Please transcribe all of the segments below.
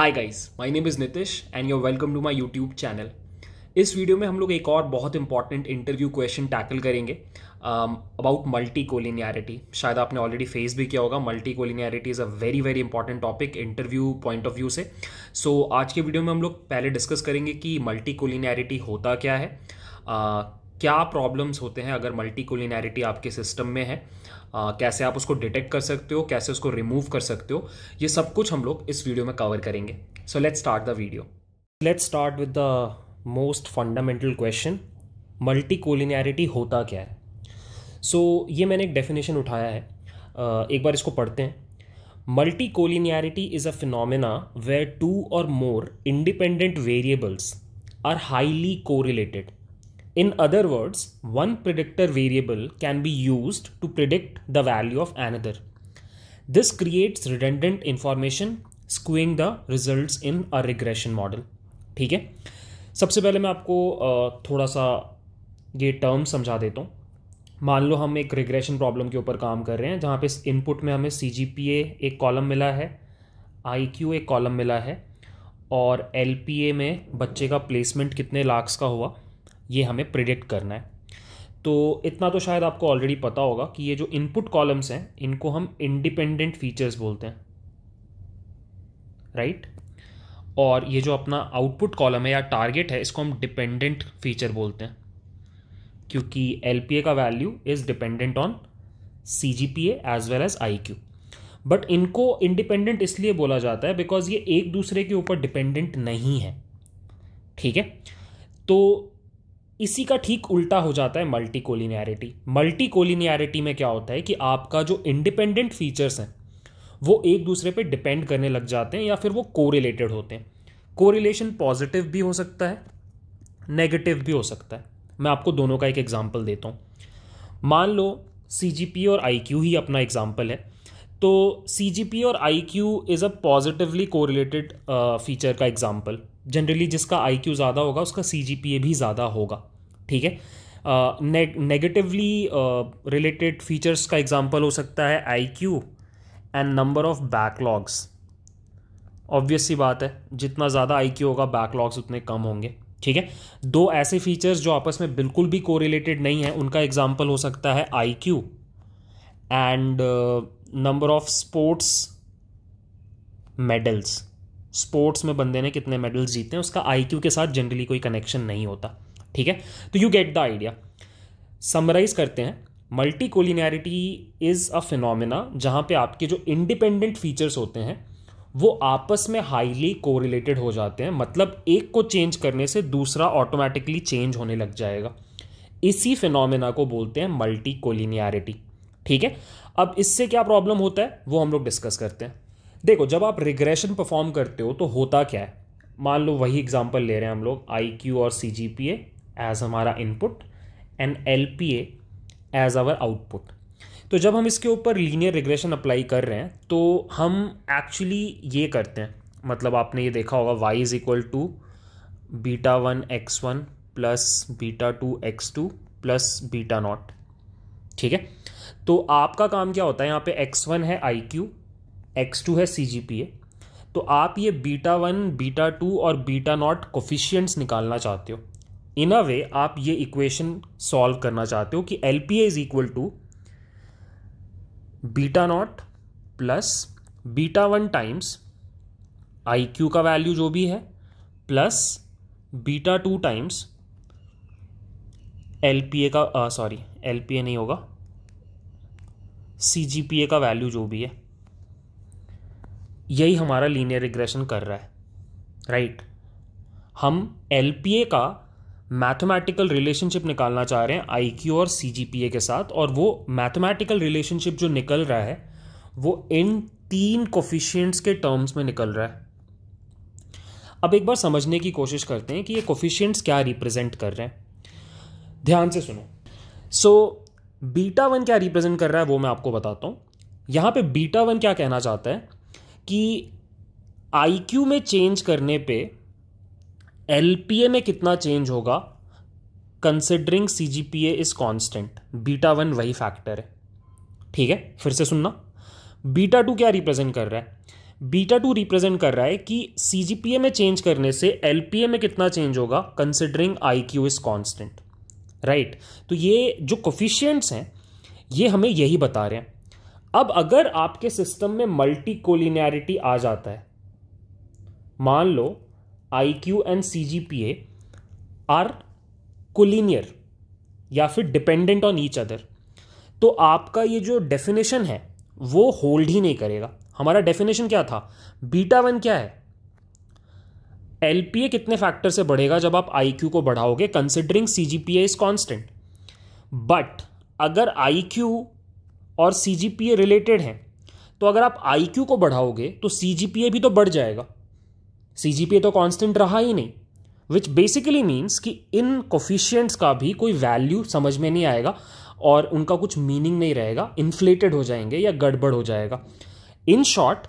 Hi guys my name is Nitish and you welcome to my YouTube channel इस video में हम लोग एक और बहुत इंपॉर्टेंट इंटरव्यू क्वेश्चन टैकल करेंगे अबाउट मल्टी कोलिनियरिटी शायद आपने ऑलरेडी फेस भी किया होगा multicollinearity is a very very important topic interview point of view से सो so, आज के वीडियो में हम लोग पहले डिस्कस करेंगे कि मल्टी कोलिनियरिटी होता क्या है uh, क्या प्रॉब्लम्स होते हैं अगर मल्टी कोलिनैरिटी आपके सिस्टम में है आ, कैसे आप उसको डिटेक्ट कर सकते हो कैसे उसको रिमूव कर सकते हो ये सब कुछ हम लोग इस वीडियो में कवर करेंगे so let's start the video let's start with the most fundamental question multicollinearity होता क्या है सो so, ये मैंने एक डेफिनेशन उठाया है uh, एक बार इसको पढ़ते हैं multicollinearity is a phenomena where two or more independent variables are highly correlated In other words, one predictor variable can be used to predict the value of another. This creates redundant information, skewing the results in a regression model. ठीक है सबसे पहले मैं आपको थोड़ा सा ये term समझा देता हूँ मान लो हम एक रिग्रेशन प्रॉब्लम के ऊपर काम कर रहे हैं जहाँ पे इनपुट में हमें सी एक कॉलम मिला है आई एक कॉलम मिला है और एल में बच्चे का प्लेसमेंट कितने लाख्स का हुआ ये हमें प्रिडिक्ट करना है तो इतना तो शायद आपको ऑलरेडी पता होगा कि ये जो इनपुट कॉलम्स हैं इनको हम इंडिपेंडेंट फीचर्स बोलते हैं राइट और ये जो अपना आउटपुट कॉलम है या टारगेट है इसको हम डिपेंडेंट फीचर बोलते हैं क्योंकि एल का value is dependent on C G P as well as I Q but इनको इंडिपेंडेंट इसलिए बोला जाता है बिकॉज ये एक दूसरे के ऊपर डिपेंडेंट नहीं है ठीक है तो इसी का ठीक उल्टा हो जाता है मल्टी कोलिनियरिटी मल्टी कोलिनियरिटी में क्या होता है कि आपका जो इंडिपेंडेंट फीचर्स हैं वो एक दूसरे पे डिपेंड करने लग जाते हैं या फिर वो कोरिलेटेड होते हैं कोरिलेशन पॉजिटिव भी हो सकता है नेगेटिव भी हो सकता है मैं आपको दोनों का एक एग्जाम्पल देता हूँ मान लो सी और आई ही अपना एग्जाम्पल है तो सी और I Q is a positively correlated feature का एग्जाम्पल जनरली जिसका आई क्यू ज़्यादा होगा उसका सी भी ज़्यादा होगा ठीक है नेगेटिवली रिलेटेड फीचर्स का एग्जाम्पल हो सकता है I Q and number of backlogs obvious सी बात है जितना ज़्यादा आई क्यू होगा बैकलॉग्स उतने कम होंगे ठीक है दो ऐसे फीचर्स जो आपस में बिल्कुल भी कोरिलेटेड नहीं है उनका एग्जाम्पल हो सकता है I Q and number of sports medals sports में बंदे ने कितने मेडल्स जीते हैं उसका आई क्यू के साथ जनरली कोई कनेक्शन नहीं होता ठीक है तो you get the idea summarize करते हैं multicollinearity is a phenomena जहां पे आपके जो इंडिपेंडेंट फीचर्स होते हैं वो आपस में हाईली कोरिलेटेड हो जाते हैं मतलब एक को चेंज करने से दूसरा ऑटोमेटिकली चेंज होने लग जाएगा इसी फिनोमिना को बोलते हैं मल्टी कोलिनियरिटी ठीक है अब इससे क्या प्रॉब्लम होता है वो हम लोग डिस्कस करते हैं देखो जब आप रिग्रेशन परफॉर्म करते हो तो होता क्या है मान लो वही एग्जाम्पल ले रहे हैं हम लोग आई क्यू और C G P A as हमारा input and L P as our output तो जब हम इसके ऊपर लीनियर रिग्रेशन अप्लाई कर रहे हैं तो हम एक्चुअली ये करते हैं मतलब आपने ये देखा होगा y is equal to beta one X one plus beta two X two plus beta naught ठीक है तो आपका काम क्या होता है यहाँ पे एक्स वन है आई क्यू एक्स टू है सी जी पी ए तो आप ये बीटा वन बीटा टू और बीटा नॉट कोफिशियंट्स निकालना चाहते हो इन अ वे आप ये इक्वेशन सॉल्व करना चाहते हो कि L P A is equal to beta naught plus beta one times I Q का वैल्यू जो भी है plus beta two times L P A का सॉरी एल पी ए नहीं होगा सी जी पी ए का वैल्यू जो भी है यही हमारा लीनियर रिग्रेशन कर रहा है राइट right? हम एल पी ए का मैथमेटिकल रिलेशनशिप निकालना चाह रहे हैं आई और सी के साथ और वो मैथमेटिकल रिलेशनशिप जो निकल रहा है वो इन तीन कोफिशियंट्स के टर्म्स में निकल रहा है अब एक बार समझने की कोशिश करते हैं कि ये कोफिशियंट्स क्या रिप्रेजेंट कर रहे हैं ध्यान से सुनो सो बीटा वन क्या रिप्रेजेंट कर रहा है वो मैं आपको बताता हूँ यहाँ पे बीटा वन क्या कहना चाहता है कि आई में चेंज करने पे एल में कितना चेंज होगा considering C G P A is constant beta one वही फैक्टर है ठीक है फिर से सुनना बीटा टू क्या रिप्रेजेंट कर रहा है बीटा टू रिप्रेजेंट कर रहा है कि सी जी पी ए में चेंज करने से एल पी ए में कितना चेंज होगा considering I Q is constant right तो ये जो कोफिशियंट्स हैं ये हमें यही बता रहे हैं अब अगर आपके सिस्टम में मल्टी कोलिनियरिटी आ जाता है मान लो I Q and C G P A are collinear या फिर डिपेंडेंट ऑन ईच अदर तो आपका ये जो डेफिनेशन है वो होल्ड ही नहीं करेगा हमारा डेफिनेशन क्या था बीटा वन क्या है एल कितने फैक्टर से बढ़ेगा जब आप आई को बढ़ाओगे considering C G P A is constant but अगर आई क्यू और सी जी पी ए रिलेटेड हैं तो अगर आप आई क्यू को बढ़ाओगे तो सी जी पी ए भी तो बढ़ जाएगा सीजीपी तो कांस्टेंट रहा ही नहीं विच बेसिकली मीन्स कि इन कोफिशियंट्स का भी कोई वैल्यू समझ में नहीं आएगा और उनका कुछ मीनिंग नहीं रहेगा इन्फ्लेटेड हो जाएंगे या गड़बड़ हो जाएगा इन शॉर्ट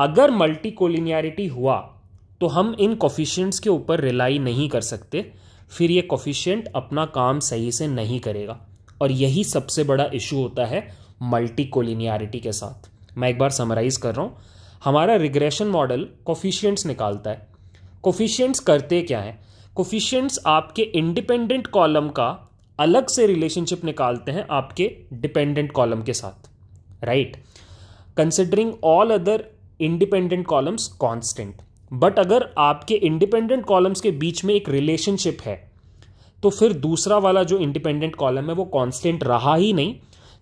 अगर मल्टी कोलिनियरिटी हुआ तो हम इन कोफिशियंट्स के ऊपर रिलाई नहीं कर सकते फिर ये कोफिशियंट अपना काम सही से नहीं करेगा और यही सबसे बड़ा इशू होता है मल्टी कोलिनियरिटी के साथ मैं एक बार समराइज कर रहा हूँ हमारा रिग्रेशन मॉडल कोफिशियंट्स निकालता है कोफिशियंट्स करते क्या हैं कोफिशियंट्स आपके इंडिपेंडेंट कॉलम का अलग से रिलेशनशिप निकालते हैं आपके डिपेंडेंट कॉलम के साथ right considering all other independent columns constant but अगर आपके इंडिपेंडेंट कॉलम्स के बीच में एक रिलेशनशिप है तो फिर दूसरा वाला जो इंडिपेंडेंट कॉलम है वो कॉन्स्टेंट रहा ही नहीं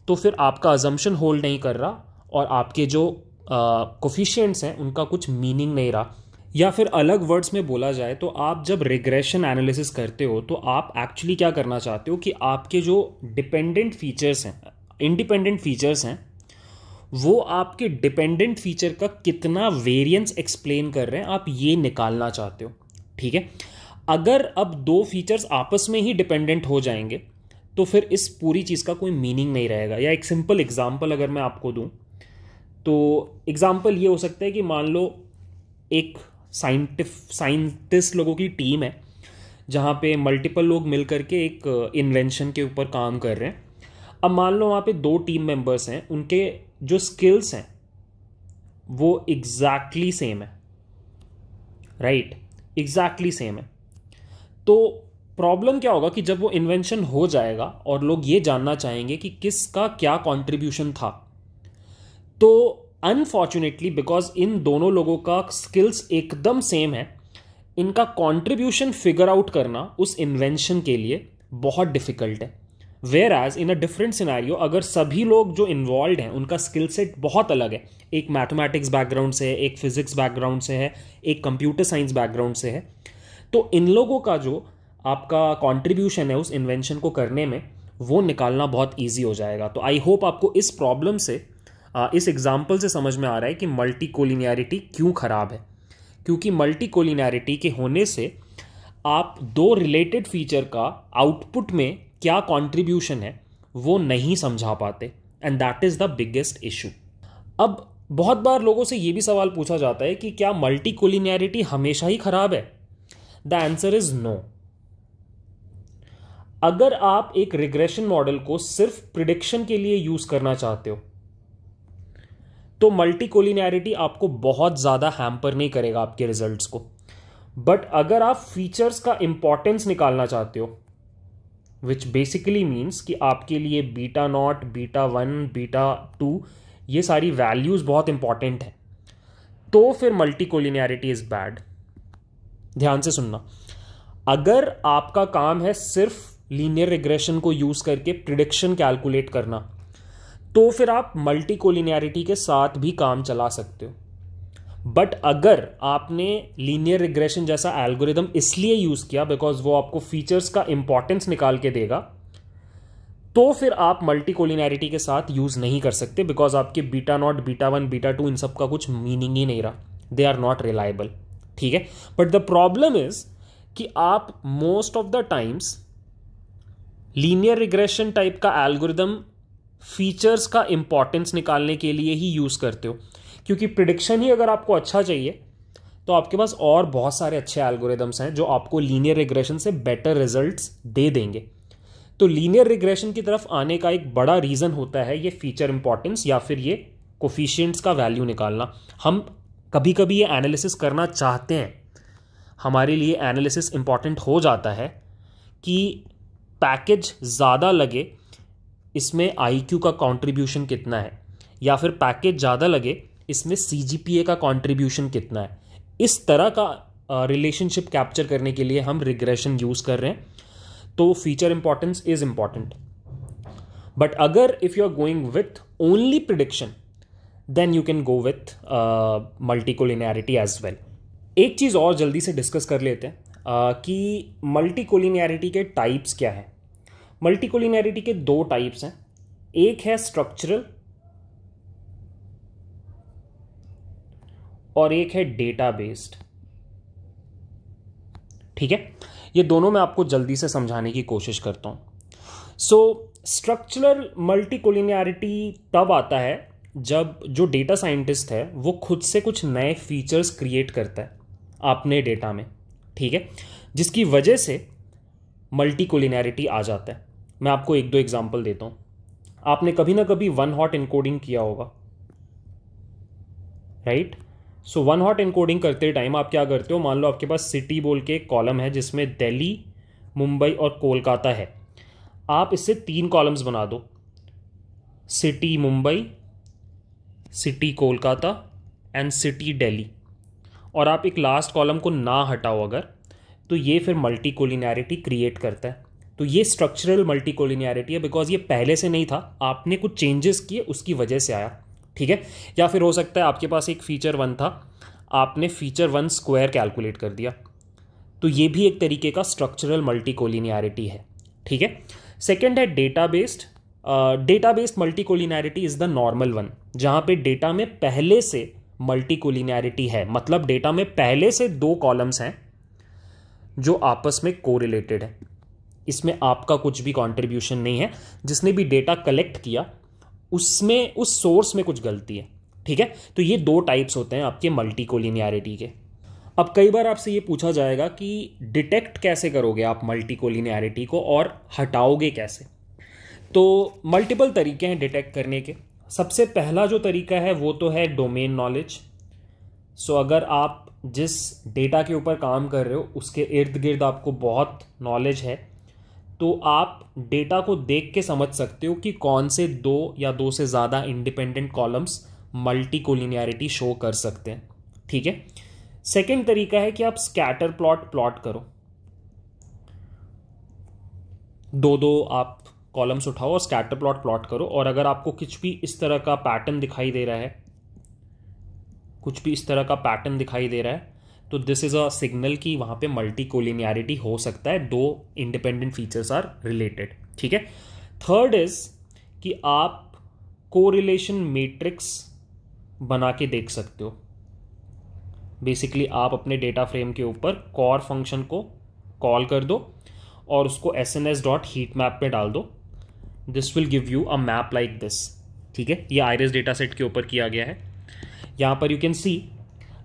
तो फिर आपका अजम्पन होल्ड नहीं कर रहा और आपके जो कोफिशियंट्स हैं उनका कुछ मीनिंग नहीं रहा या फिर अलग वर्ड्स में बोला जाए तो आप जब रिग्रेशन एनालिसिस करते हो तो आप एक्चुअली क्या करना चाहते हो कि आपके जो डिपेंडेंट फीचर्स हैं इंडिपेंडेंट फीचर्स हैं वो आपके डिपेंडेंट फीचर का कितना वेरिएंस एक्सप्लेन कर रहे हैं आप ये निकालना चाहते हो ठीक है अगर अब दो फीचर्स आपस में ही डिपेंडेंट हो जाएंगे तो फिर इस पूरी चीज़ का कोई मीनिंग नहीं रहेगा या एक सिंपल एग्जाम्पल अगर मैं आपको दूँ तो एग्ज़ाम्पल ये हो सकता है कि मान लो एक साइंटिफ साइंटिस्ट लोगों की टीम है जहाँ पे मल्टीपल लोग मिल करके एक इन्वेंशन uh, के ऊपर काम कर रहे हैं अब मान लो वहाँ पे दो टीम मेंबर्स हैं उनके जो स्किल्स हैं वो एग्जैक्टली exactly सेम है राइट एग्जैक्टली सेम है तो प्रॉब्लम क्या होगा कि जब वो इन्वेंशन हो जाएगा और लोग ये जानना चाहेंगे कि किसका क्या कंट्रीब्यूशन था तो अनफॉर्चुनेटली बिकॉज इन दोनों लोगों का स्किल्स एकदम सेम है इनका कॉन्ट्रीब्यूशन फिगर आउट करना उस इन्वेंशन के लिए बहुत डिफिकल्ट है whereas in a different scenario अगर सभी लोग जो इन्वॉल्व हैं उनका स्किल सेट बहुत अलग है एक मैथमेटिक्स बैकग्राउंड से है एक फिजिक्स बैकग्राउंड से है एक कंप्यूटर साइंस बैकग्राउंड से है तो इन लोगों का जो आपका कॉन्ट्रीब्यूशन है उस इन्वेंशन को करने में वो निकालना बहुत ईजी हो जाएगा तो आई होप आपको इस प्रॉब्लम से इस एग्ज़ाम्पल से समझ में आ रहा है कि मल्टी कोलिनियरिटी क्यों ख़राब है क्योंकि मल्टी कोलिनियरिटी के होने से आप दो रिलेटेड फीचर का आउटपुट में क्या कंट्रीब्यूशन है वो नहीं समझा पाते and that is the biggest issue अब बहुत बार लोगों से ये भी सवाल पूछा जाता है कि क्या मल्टी कोलिनियरिटी हमेशा ही ख़राब है द आंसर इज़ नो अगर आप एक रिग्रेशन मॉडल को सिर्फ प्रिडिक्शन के लिए यूज़ करना चाहते हो तो मल्टी आपको बहुत ज़्यादा हैम्पर नहीं करेगा आपके रिजल्ट्स को बट अगर आप फीचर्स का इंपॉर्टेंस निकालना चाहते हो विच बेसिकली मीन्स कि आपके लिए beta naught beta one beta two ये सारी वैल्यूज़ बहुत इंपॉर्टेंट हैं तो फिर मल्टी कोलिनैरिटी इज़ बैड ध्यान से सुनना अगर आपका काम है सिर्फ लीनियर रिग्रेशन को यूज़ करके प्रिडिक्शन कैलकुलेट करना तो फिर आप मल्टी कोलिनियरिटी के साथ भी काम चला सकते हो बट अगर आपने लीनियर रिग्रेशन जैसा एल्गोरिदम इसलिए यूज़ किया बिकॉज वो आपको फीचर्स का इंपॉर्टेंस निकाल के देगा तो फिर आप मल्टी कोलिनैरिटी के साथ यूज़ नहीं कर सकते बिकॉज आपके beta naught beta one beta two इन सब का कुछ मीनिंग ही नहीं रहा दे आर नॉट रिलायबल ठीक है बट द प्रॉब्लम इज कि आप most of the times linear regression type का एल्गोरिदम फीचर्स का इम्पॉर्टेंस निकालने के लिए ही यूज़ करते हो क्योंकि प्रिडिक्शन ही अगर आपको अच्छा चाहिए तो आपके पास और बहुत सारे अच्छे एल्गोरिदम्स हैं जो आपको लीनियर रिग्रेशन से बेटर रिजल्ट्स दे देंगे तो लीनियर रिग्रेशन की तरफ आने का एक बड़ा रीज़न होता है ये फीचर इंपॉर्टेंस या फिर ये कोफिशियंट्स का वैल्यू निकालना हम कभी कभी ये एनालिसिस करना चाहते हैं हमारे लिए एनालिसिस इम्पॉर्टेंट हो जाता है कि पैकेज ज़्यादा लगे इसमें आई का कॉन्ट्रीब्यूशन कितना है या फिर पैकेज ज़्यादा लगे इसमें सी का कॉन्ट्रीब्यूशन कितना है इस तरह का रिलेशनशिप कैप्चर करने के लिए हम रिग्रेशन यूज़ कर रहे हैं तो feature importance is important but अगर if you are going with only prediction then you can go with multicollinearity as well एक चीज़ और जल्दी से डिस्कस कर लेते हैं uh, कि मल्टीकोलिनियरिटी के टाइप्स क्या हैं मल्टीकोलिनैरिटी के दो टाइप्स हैं एक है स्ट्रक्चरल और एक है डेटा बेस्ड ठीक है ये दोनों मैं आपको जल्दी से समझाने की कोशिश करता हूँ सो स्ट्रक्चरल मल्टीकोलिनैरिटी तब आता है जब जो डेटा साइंटिस्ट है वो खुद से कुछ नए फीचर्स क्रिएट करता है अपने डेटा में ठीक है जिसकी वजह से मल्टी कुलिनैरिटी आ जाता है मैं आपको एक दो एग्जाम्पल देता हूँ आपने कभी ना कभी वन हॉट इनकोडिंग किया होगा right so one hot encoding करते टाइम आप क्या करते हो मान लो आपके पास सिटी बोल के एक कॉलम है जिसमें दिल्ली मुंबई और कोलकाता है आप इससे तीन कॉलम्स बना दो city Mumbai city Kolkata and city Delhi और आप एक लास्ट कॉलम को ना हटाओ अगर तो ये फिर मल्टी क्रिएट करता है तो ये स्ट्रक्चरल मल्टी है बिकॉज ये पहले से नहीं था आपने कुछ चेंजेस किए उसकी वजह से आया ठीक है या फिर हो सकता है आपके पास एक फीचर वन था आपने फीचर वन स्क्वायर कैलकुलेट कर दिया तो ये भी एक तरीके का स्ट्रक्चरल मल्टी है ठीक है सेकेंड है data based data based multi is the normal one जहाँ पे डेटा में पहले से मल्टी है मतलब डेटा में पहले से दो कॉलम्स हैं जो आपस में कोरिलेटेड है इसमें आपका कुछ भी कंट्रीब्यूशन नहीं है जिसने भी डेटा कलेक्ट किया उसमें उस सोर्स में कुछ गलती है ठीक है तो ये दो टाइप्स होते हैं आपके मल्टी कोलिनियरिटी के अब कई बार आपसे ये पूछा जाएगा कि डिटेक्ट कैसे करोगे आप मल्टी कोलिनियरिटी को और हटाओगे कैसे तो मल्टीपल तरीके हैं डिटेक्ट करने के सबसे पहला जो तरीका है वो तो है डोमेन नॉलेज सो अगर आप जिस डेटा के ऊपर काम कर रहे हो उसके इर्द गिर्द आपको बहुत नॉलेज है तो आप डेटा को देख के समझ सकते हो कि कौन से दो या दो से ज़्यादा independent columns multicollinearity show कर सकते हैं ठीक है सेकेंड तरीका है कि आप स्कैटर प्लॉट प्लॉट करो दो दो आप कॉलम्स उठाओ और स्कैटर प्लॉट प्लॉट करो और अगर आपको कुछ भी इस तरह का पैटर्न दिखाई दे रहा है कुछ भी इस तरह का पैटर्न दिखाई दे रहा है तो दिस इज़ अ सिग्नल कि वहाँ पे मल्टी कोलिनियरिटी हो सकता है दो इंडिपेंडेंट फीचर्स आर रिलेटेड ठीक है थर्ड इज कि आप कोरिलेशन मैट्रिक्स बना के देख सकते हो बेसिकली आप अपने डेटा फ्रेम के ऊपर कॉर फंक्शन को कॉल कर दो और उसको S N S dot heat map पर डाल दो this will give you a map like this ठीक है ये आयरस डेटा सेट के ऊपर किया गया है यहाँ पर यू कैन सी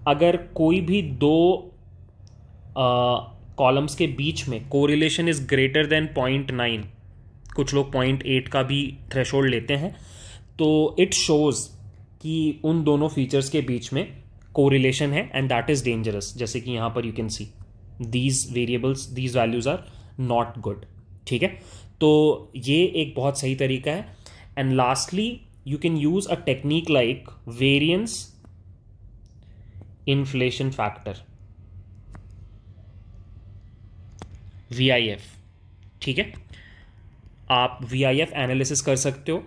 अगर कोई भी दो कॉलम्स uh, के बीच में correlation is greater than point nine कुछ लोग पॉइंट एट का भी थ्रेश लेते हैं तो इट शोज़ कि उन दोनों फीचर्स के बीच में कोरिलेशन है एंड दैट इज़ डेंजरस जैसे कि यहाँ पर you can see these variables these values are not good ठीक है तो ये एक बहुत सही तरीका है and lastly you can use a technique like variance inflation factor V I F ठीक है आप वी आई एफ एनालिसिस कर सकते हो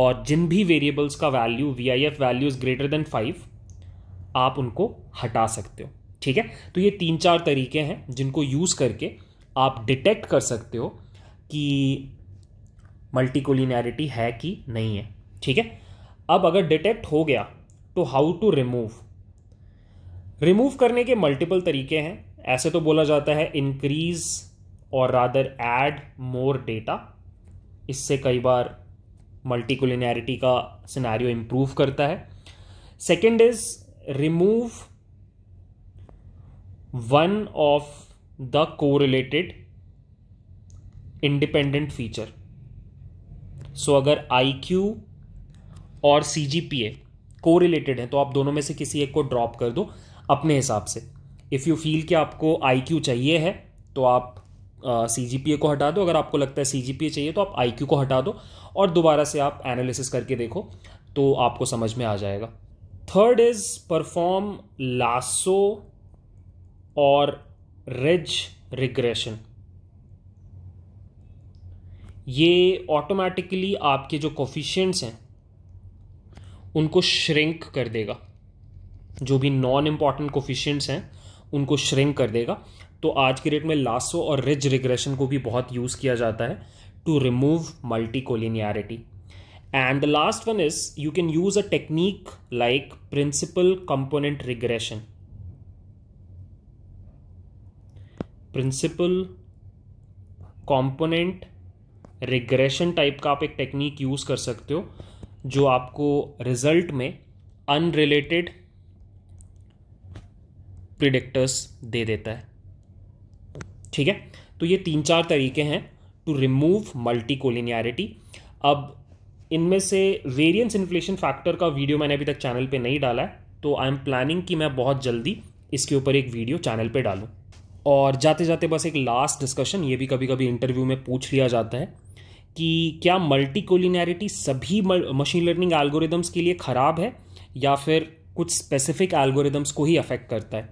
और जिन भी वेरिएबल्स का value V I F value is greater than five आप उनको हटा सकते हो ठीक है तो ये तीन चार तरीके हैं जिनको यूज़ करके आप डिटेक्ट कर सकते हो कि मल्टीकोलिनैरिटी है कि नहीं है ठीक है अब अगर डिटेक्ट हो गया तो हाउ टू रिमूव रिमूव करने के मल्टीपल तरीके हैं ऐसे तो बोला जाता है इंक्रीज और रादर एड मोर डेटा इससे कई बार मल्टीकुलिनैरिटी का सिनारियो इम्प्रूव करता है second is remove one of the correlated independent feature so अगर आई क्यू और सी जी पी ए रिलेटेड हैं तो आप दोनों में से किसी एक को ड्रॉप कर दो अपने हिसाब से इफ़ यू फील कि आपको आई चाहिए है तो आप सी जी पी ए को हटा दो अगर आपको लगता है सी जी पी ए चाहिए तो आप आई क्यू को हटा दो और दोबारा से आप एनालिसिस करके देखो तो आपको समझ में आ जाएगा थर्ड इज परफॉर्म लासो और रेज रिग्रेशन ये ऑटोमेटिकली आपके जो कोफिशियंट्स हैं उनको श्रिंक कर देगा जो भी नॉन इम्पॉर्टेंट कोफिशियंट्स हैं उनको श्रिंक कर देगा तो आज की डेट में लासो और रिज रिग्रेशन को भी बहुत यूज़ किया जाता है to remove multicollinearity and the last one is you can use a technique like principal component regression principal component regression type का आप एक टेक्निक यूज़ कर सकते हो जो आपको रिजल्ट में अनरिलेटेड प्रिडिक्टर्स दे देता है ठीक है तो ये तीन चार तरीके हैं टू रिमूव मल्टी कोलिनियरिटी अब इनमें से वेरियंस इन्फ्लेशन फैक्टर का वीडियो मैंने अभी तक चैनल पे नहीं डाला है तो आई एम प्लानिंग कि मैं बहुत जल्दी इसके ऊपर एक वीडियो चैनल पे डालूं और जाते जाते बस एक लास्ट डिस्कशन ये भी कभी कभी इंटरव्यू में पूछ लिया जाता है कि क्या मल्टी कोलिनैरिटी सभी मशीन लर्निंग एल्गोरिदम्स के लिए ख़राब है या फिर कुछ स्पेसिफिक एल्गोरिदम्स को ही अफेक्ट करता है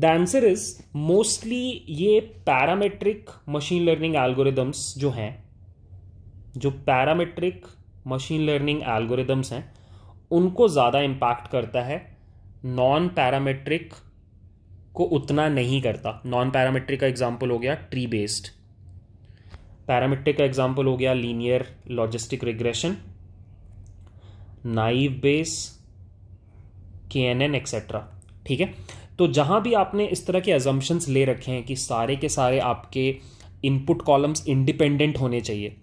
द आंसर इज मोस्टली ये पैरामेट्रिक मशीन लर्निंग एल्गोरिदम्स जो हैं जो पैरामेट्रिक मशीन लर्निंग एल्गोरिदम्स हैं उनको ज़्यादा इम्पैक्ट करता है नॉन पैरामेट्रिक को उतना नहीं करता नॉन पैरामेट्रिक का एग्जाम्पल हो गया ट्री बेस्ड पैरामेट्रिक का एग्जाम्पल हो गया linear logistic regression naive Bayes K N N etcetera ठीक है तो जहाँ भी आपने इस तरह के एजम्पन्स ले रखे हैं कि सारे के सारे आपके इनपुट कॉलम्स इंडिपेंडेंट होने चाहिए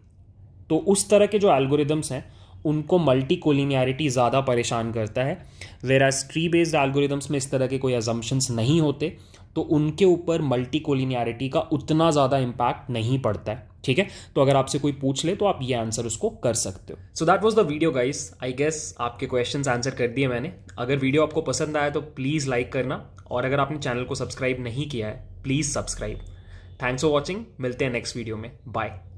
तो उस तरह के जो एल्गोरिदम्स हैं उनको मल्टी कोलिनियरिटी ज़्यादा परेशान करता है whereas tree based algorithms में इस तरह के कोई एजम्पन्स नहीं होते तो उनके ऊपर मल्टी कोलिनियरिटी का उतना ज़्यादा इम्पैक्ट नहीं पड़ता है ठीक है तो अगर आपसे कोई पूछ ले तो आप ये आंसर उसको कर सकते हो so that was the video guys I guess आपके क्वेश्चन आंसर कर दिए मैंने अगर वीडियो आपको पसंद आया तो प्लीज़ लाइक करना और अगर आपने चैनल को सब्सक्राइब नहीं किया है please subscribe thanks for watching मिलते हैं नेक्स्ट वीडियो में बाय